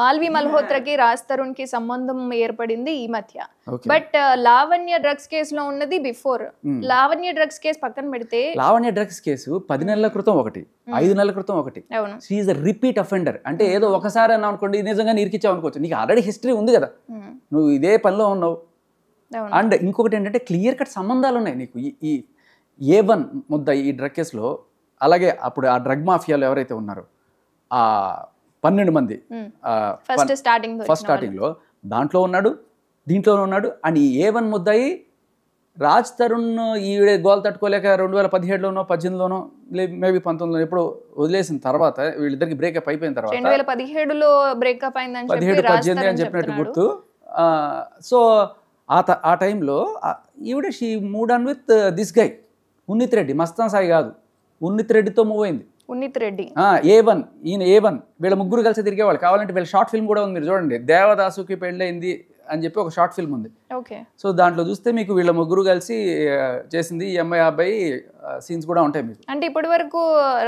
మాల్వి మల్హోత్రకి రాజ్ తరుణ్ కి సంబంధం ఏర్పడింది ఈ మధ్య బట్ uh, లావణ్య డ్రగ్స్ కేసులో ఉన్నది before hmm. Lavanya drugs case పక్కన పెడితే లావణ్య డ్రగ్స్ కేసు పది hmm. నెలల క్రితం ఒకటి hmm. ఐదు నెలల క్రితం ఒకటి షీఈ్ రిపీట్ అఫెండర్ అంటే ఏదో ఒకసారి అన్నా అనుకోండి నిజంగా ఇరికిచ్చావు అనుకోవచ్చు నీకు ఆల్రెడీ హిస్టరీ ఉంది కదా నువ్వు ఇదే పనిలో ఉన్నావు అండ్ ఇంకొకటి ఏంటంటే క్లియర్ కట్ సంబంధాలు ఉన్నాయి నీకు ఈ ఏ వన్ ముద్ద ఈ డ్రగ్ కేసులో అలాగే అప్పుడు ఆ డ్రగ్ మాఫియాలో ఎవరైతే ఉన్నారో పన్నెండు మంది ఫస్ట్ స్టార్టింగ్ ఫస్ట్ స్టార్టింగ్లో దాంట్లో ఉన్నాడు దీంట్లో ఉన్నాడు అండ్ ఈ ఏ వన్ ముద్దాయి రాజ్ తరుణ్ ఈవిడ గోల్ తట్టుకోలేక రెండు వేల పదిహేడులోనో పద్దెనిమిదిలోనో మేబీ పంతొమ్మిదిలో ఎప్పుడు వదిలేసిన తర్వాత వీళ్ళిద్దరికి బ్రేకప్ అయిపోయిన తర్వాత వేల పదిహేడులో పదిహేడు పద్దెనిమిది అని చెప్పినట్టు గుర్తు సో ఆ ఆ టైంలో ఈవిడ she moved on with this guy Unnith Reddy Mastan Sai కాదు ఉన్నిత్ రెడ్డితో మూవ్ అయింది ఉన్నిత్ రెడ్డి ఏ వన్ ఈయన ఏ వన్ వీళ్ళ ముగ్గురు కలిసి తిరిగే వాళ్ళు కావాలంటే వీళ్ళ షార్ట్ ఫిల్మ్ కూడా ఉంది మీరు చూడండి దేవదాసుకి పెళ్ళైంది అని చెప్పి ఒక షార్ట్ ఫిల్మ్ ఉంది ఓకే సో దాంట్లో చూస్తే మీకు వీళ్ళ ముగ్గురు కలిసి చేసింది ఈ అమ్మాయి అబ్బాయి సీన్స్ కూడా ఉంటాయి మీకు అంటే ఇప్పటి వరకు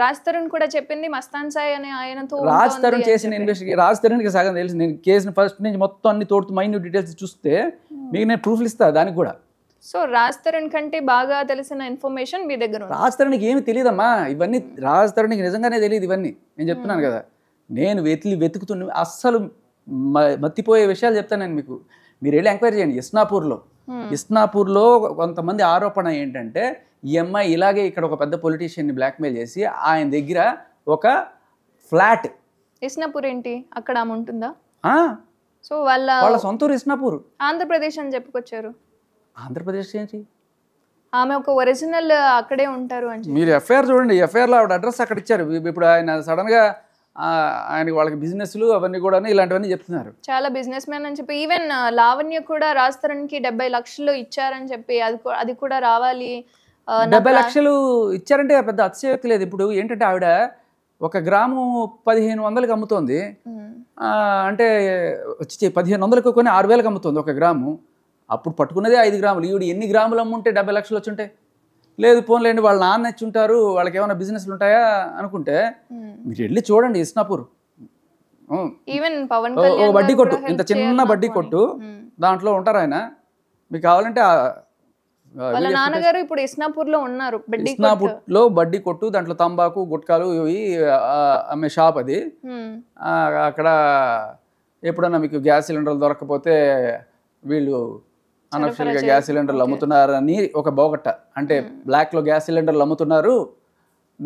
రాజ్ తరుణ్ కూడా చెప్పింది మస్తాన్ సాయి అని ఆయనతో రాజ్ తరుణ్ చేసిన ఇన్వెస్టిగేషన్ రాజ్ తరుణ్ సగం తెలిసి నేను కేసుని ఫస్ట్ నుంచి మొత్తం అన్ని తోడుతూ మైన్యూట్ డీటెయిల్స్ చూస్తే hmm. మీకు నేను ప్రూఫ్లు ఇస్తాను దానికి కూడా సో రాజ్ తరుణ్ కంటే బాగా తెలిసిన ఇన్ఫర్మేషన్ మీ దగ్గర రాజ్ తరుణ్కి ఏమి తెలియదమ్మా ఇవన్నీ రాజ్ తరుణ్కి నిజంగానే తెలియదు ఇవన్నీ నేను చెప్తున్నాను కదా నేను వెతి వెతుకుతున్న అస్సలు మత్తిపోయే విషయాలు చెప్తాను నేను మీకు మీరు వెళ్ళి ఎంక్వైరీ చేయండి ఇస్నాపూర్లో ఇస్నాపూర్లో కొంతమంది ఆరోపణ ఏంటంటే ఈ అమ్మాయి ఇలాగే ఇక్కడ ఒక పెద్ద పొలిటీషియన్ని బ్లాక్మెయిల్ చేసి ఆయన దగ్గర ఒక ఫ్లాట్ ఇస్నాపూర్ ఏంటి అక్కడ ఆమె ఉంటుందా సో వాళ్ళ వాళ్ళ సొంతూరు ఇస్నాపూర్ ఆంధ్రప్రదేశ్ అని చెప్పుకొచ్చారు ఆంధ్రప్రదేశ్ ఏంటి ఆమె ఒక ఒరిజినల్ అక్కడే ఉంటారు అని మీరు ఎఫ్ఐఆర్ చూడండి ఎఫ్ఐఆర్లో ఆవిడ అడ్రస్ అక్కడ ఇచ్చారు ఇప్పుడు ఆయన సడన్గా ఆయనకి వాళ్ళకి బిజినెస్లు అవన్నీ కూడా ఇలాంటివన్నీ చెప్తున్నారు చాలా బిజినెస్ మ్యాన్ అని చెప్పి ఈవెన్ లావణ్య కూడా రాజస్థాన్కి డెబ్బై లక్షలు ఇచ్చారని చెప్పి అది అది కూడా రావాలి డెబ్బై లక్షలు ఇచ్చారంటే పెద్ద అతిశయోక్తి లేదు ఇప్పుడు ఏంటంటే ఆవిడ ఒక గ్రాము పదిహేను వందలకి అమ్ముతోంది అంటే వచ్చి పదిహేను వందలకు కొని ఆరు వేలకు అమ్ముతుంది ఒక గ్రాము అప్పుడు పట్టుకున్నదే ఐదు గ్రాములు ఈవిడ ఎన్ని గ్రాములు అమ్ముంటే డెబ్బై లక్షలు ఉంటాయి లేదు పోన్లేండి వాళ్ళ నాన్న ఉంటారు వాళ్ళకి ఏమైనా బిజినెస్లు ఉంటాయా అనుకుంటే మీరు వెళ్ళి చూడండి ఇస్నాపూర్ ఈవెన్ వడ్డీ కొట్టు ఇంత చిన్న వడ్డీ కొట్టు దాంట్లో ఉంటారు ఆయన మీకు కావాలంటే ఇస్నాపూర్లో నాన్నగారు ఇప్పుడు ఇస్నాపూర్ లో ఉన్నారు ఇస్నాపూర్ లో బడ్డీ కొట్టు దాంట్లో తంబాకు గుట్కాలు ఇవి అమ్మే షాప్ అది అక్కడ ఎప్పుడన్నా మీకు గ్యాస్ సిలిండర్లు దొరకకపోతే వీళ్ళు అనఫిషియల్గా గ్యాస్ సిలిండర్లు అమ్ముతున్నారని ఒక బోగట్ట అంటే బ్లాక్లో గ్యాస్ సిలిండర్లు అమ్ముతున్నారు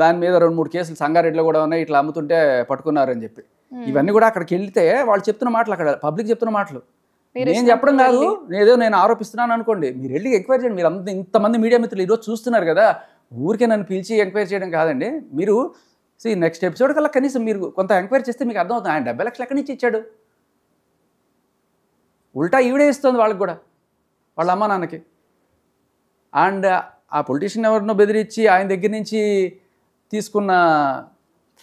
దాని మీద రెండు మూడు కేసులు సంగారెడ్డిలో కూడా ఉన్నాయి ఇట్లా అమ్ముతుంటే పట్టుకున్నారని చెప్పి ఇవన్నీ కూడా అక్కడికి వెళ్తే వాళ్ళు చెప్తున్న మాటలు అక్కడ పబ్లిక్ చెప్తున్న మాటలు నేను చెప్పడం కాదు ఏదో నేను ఆరోపిస్తున్నాను అనుకోండి మీరు వెళ్ళి ఎంక్వైరీ చేయండి మీరు అంత ఇంతమంది మీడియా మిత్రులు ఈరోజు చూస్తున్నారు కదా ఊరికే నన్ను పిలిచి ఎంక్వైరీ చేయడం కాదండి మీరు సీ నెక్స్ట్ ఎపిసోడ్ కల్లా కనీసం మీరు కొంత ఎంక్వైరీ చేస్తే మీకు అర్థమవుతుంది ఆయన డెబ్బై లక్షలు ఎక్కడి నుంచి ఇచ్చాడు ఉల్టా ఈవిడే ఇస్తుంది వాళ్ళకి కూడా వాళ్ళ అమ్మ నాన్నకి అండ్ ఆ పొలిటీషియన్ ఎవరినో బెదిరించి ఆయన దగ్గర నుంచి తీసుకున్న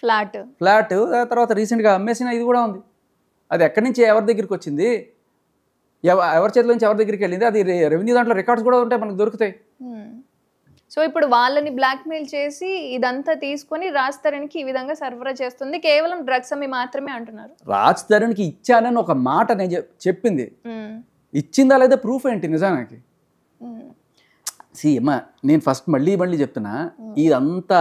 ఫ్లాట్ ఫ్లాట్ తర్వాత రీసెంట్గా అమ్మేసిన ఇది కూడా ఉంది అది ఎక్కడి నుంచి ఎవరి దగ్గరికి వచ్చింది ఎవరి చేతిలో నుంచి ఎవరి దగ్గరికి వెళ్ళింది అది రెవెన్యూ దాంట్లో రికార్డ్స్ కూడా ఉంటాయి మనకు దొరుకుతాయి సో ఇప్పుడు వాళ్ళని బ్లాక్మెయిల్ చేసి ఇదంతా తీసుకొని రాజ్ తరణ్కి ఈ విధంగా సరఫరా చేస్తుంది కేవలం డ్రగ్స్ అమ్మి మాత్రమే అంటున్నారు రాజ్ తరణ్కి ఇచ్చానని ఒక మాట నేను చెప్పింది ఇచ్చిందా లేదా ప్రూఫ్ ఏంటి నిజానికి సీఎమ్మా నేను ఫస్ట్ మళ్ళీ మళ్ళీ చెప్తున్నా ఇదంతా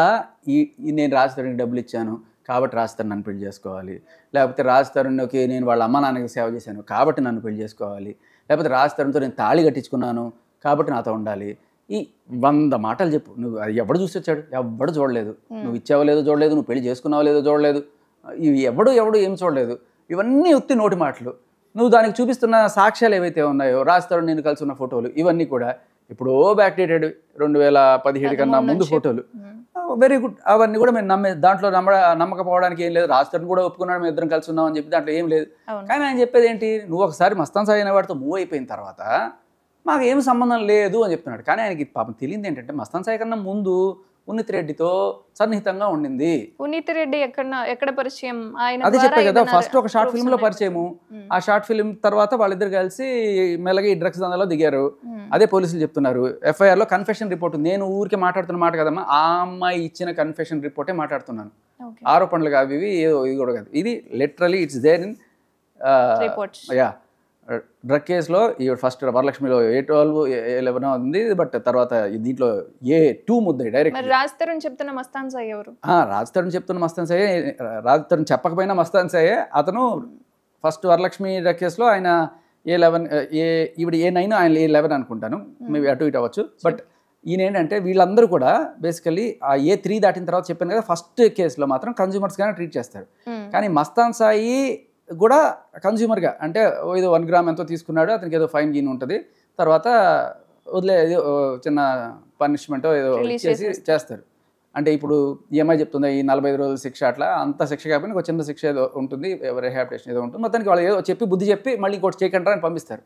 ఈ నేను రాజస్థానికి డబ్బులు ఇచ్చాను కాబట్టి రాజస్థాన్ నన్ను పెళ్లి చేసుకోవాలి లేకపోతే రాజస్థానికి నేను వాళ్ళ అమ్మ నాన్నకి సేవ చేశాను కాబట్టి నన్ను పెళ్లి చేసుకోవాలి లేకపోతే రాజస్థానంతో నేను తాళి కట్టించుకున్నాను కాబట్టి నాతో ఉండాలి ఈ వంద మాటలు చెప్పు నువ్వు ఎవడు చూసి వచ్చాడు ఎవడు చూడలేదు నువ్వు ఇచ్చావో లేదో చూడలేదు నువ్వు పెళ్లి చేసుకున్నావో లేదో చూడలేదు ఇవి ఎవడు ఎవడు ఏం చూడలేదు ఇవన్నీ ఉత్తి నోటి మాటలు నువ్వు దానికి చూపిస్తున్న సాక్ష్యాలు ఏవైతే ఉన్నాయో రాజ్తరుణ్ నేను కలిసి ఉన్న ఫోటోలు ఇవన్నీ కూడా ఇప్పుడు బ్యాక్ డేటెడ్ రెండు వేల పదిహేడు కన్నా ముందు ఫోటోలు వెరీ గుడ్ అవన్నీ కూడా మేము నమ్మే దాంట్లో నమ్మ నమ్మకపోవడానికి ఏం లేదు రాజ్తరుణ్ కూడా ఒప్పుకున్నాడు మేము ఇద్దరం కలిసి ఉన్నామని చెప్పి దాంట్లో ఏం లేదు కానీ ఆయన చెప్పేది ఏంటి నువ్వు ఒకసారి మస్తాన్ సాయి అనే వాడితో మూవ్ అయిపోయిన తర్వాత మాకు ఏం సంబంధం లేదు అని చెప్తున్నాడు కానీ ఆయనకి పాపం తెలియదు ఏంటంటే మస్తాన్ సాయి కన్నా ముందు పునీత్ రెడ్డితో సన్నిహితంగా ఉండింది పునీత్ రెడ్డి ఎక్కడ ఎక్కడ పరిచయం ఆయన అది చెప్పే కదా ఫస్ట్ ఒక షార్ట్ ఫిల్మ్ లో పరిచయము ఆ షార్ట్ ఫిల్మ్ తర్వాత వాళ్ళిద్దరు కలిసి మెల్లగా ఈ డ్రగ్స్ దందాలో దిగారు అదే పోలీసులు చెప్తున్నారు ఎఫ్ఐఆర్ లో కన్ఫెషన్ రిపోర్ట్ నేను ఊరికే మాట్లాడుతున్న మాట కదమ్మా ఆ అమ్మాయి ఇచ్చిన కన్ఫెషన్ రిపోర్టే మాట్లాడుతున్నాను ఆరోపణలు అవి ఇవి ఏదో ఇది కూడా కాదు ఇది లిటరలీ ఇట్స్ దేర్ ఇన్ యా డ్రగ్ కేసులో ఈ ఫస్ట్ వరలక్ష్మిలో ఏ ట్వెల్వ్ ఏ లెవెన్ ఉంది బట్ తర్వాత దీంట్లో ఏ టూ ముద్దాయి డైరెక్ట్ రాజ్ చెప్తున్న మస్తాన్ సాయి ఎవరు రాజ్ చెప్తున్న మస్తాన్ సాయి రాజ్ చెప్పకపోయినా మస్తాన్ సాయి అతను ఫస్ట్ వరలక్ష్మి డ్రగ్ కేసులో ఆయన ఏ లెవెన్ ఏ ఈవిడ ఏ నైన్ ఆయన ఏ లెవెన్ అనుకుంటాను మేబీ అటు ఇటు అవ్వచ్చు బట్ ఈయన ఏంటంటే వీళ్ళందరూ కూడా బేసికలీ ఆ ఏ త్రీ దాటిన తర్వాత చెప్పాను కదా ఫస్ట్ కేసులో మాత్రం కన్జ్యూమర్స్గానే ట్రీట్ చేస్తారు కానీ మస్తాన్ సాయి కూడా కన్జ్యూమర్గా అంటే ఏదో వన్ గ్రామ్ ఎంతో తీసుకున్నాడు అతనికి ఏదో ఫైన్ గీన్ ఉంటుంది తర్వాత వదిలే చిన్న పనిష్మెంట్ ఏదో చేసి చేస్తారు అంటే ఇప్పుడు ఏమై e చెప్తుంది ఈ నలభై ఐదు రోజుల శిక్ష అట్లా అంత శిక్ష కాకపోయినా ఒక చిన్న శిక్ష ఏదో ఉంటుంది రిహాబిటేషన్ ఏదో ఉంటుంది మొత్తానికి వాళ్ళు ఏదో చెప్పి బుద్ధి చెప్పి మళ్ళీ ఇంకోటి చేయకుండా అని పంపిస్తారు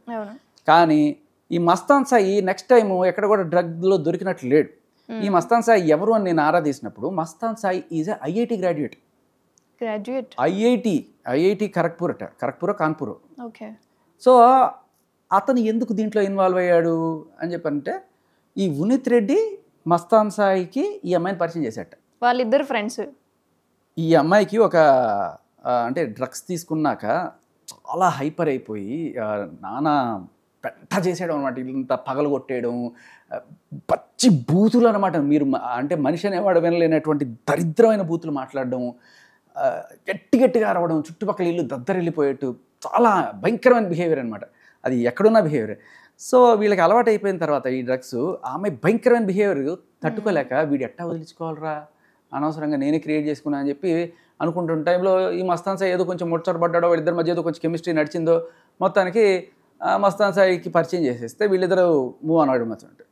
కానీ ఈ మస్తాన్ సాయి నెక్స్ట్ టైం ఎక్కడ కూడా డ్రగ్లో దొరికినట్లు లేడు ఈ మస్తాన్ సాయి ఎవరు అని నేను ఆరాధించినప్పుడు Mastan Sai is IIT graduate graduate IIT IIT Kharagpur అట కరక్పూర్ కాన్పూర్ ఓకే సో అతను ఎందుకు దీంట్లో ఇన్వాల్వ్ అయ్యాడు అని చెప్పంటే ఈ ఉనిత్ రెడ్డి మస్తాన్ సాయికి ఈ అమ్మాయిని పరిచయం చేశాట వాళ్ళిద్దరు ఫ్రెండ్స్ ఈ అమ్మాయికి ఒక అంటే డ్రగ్స్ తీసుకున్నాక చాలా హైపర్ అయిపోయి నానా పెంట చేసేయడం అనమాట ఇంత కొట్టేయడం పచ్చి బూతులు అనమాట మీరు అంటే మనిషి అనేవాడు వినలేనటువంటి దరిద్రమైన బూతులు మాట్లాడడం గట్టి గట్టిగా అరవడం చుట్టుపక్కల ఇల్లు వెళ్ళిపోయేట్టు చాలా భయంకరమైన బిహేవియర్ అనమాట అది ఎక్కడున్న బిహేవియర్ సో వీళ్ళకి అలవాటు అయిపోయిన తర్వాత ఈ డ్రగ్స్ ఆమె భయంకరమైన బిహేవియర్ తట్టుకోలేక వీడు ఎట్టా వదిలించుకోవాలరా అనవసరంగా నేనే క్రియేట్ చేసుకున్నా అని చెప్పి అనుకుంటున్న టైంలో ఈ మస్తాన్ సాయి ఏదో కొంచెం పడ్డాడో వీళ్ళిద్దరి మధ్య ఏదో కొంచెం కెమిస్ట్రీ నడిచిందో మొత్తానికి మస్తాన్ సాయికి పరిచయం చేసేస్తే వీళ్ళిద్దరూ మూవ్ అన్నాడు మొత్తం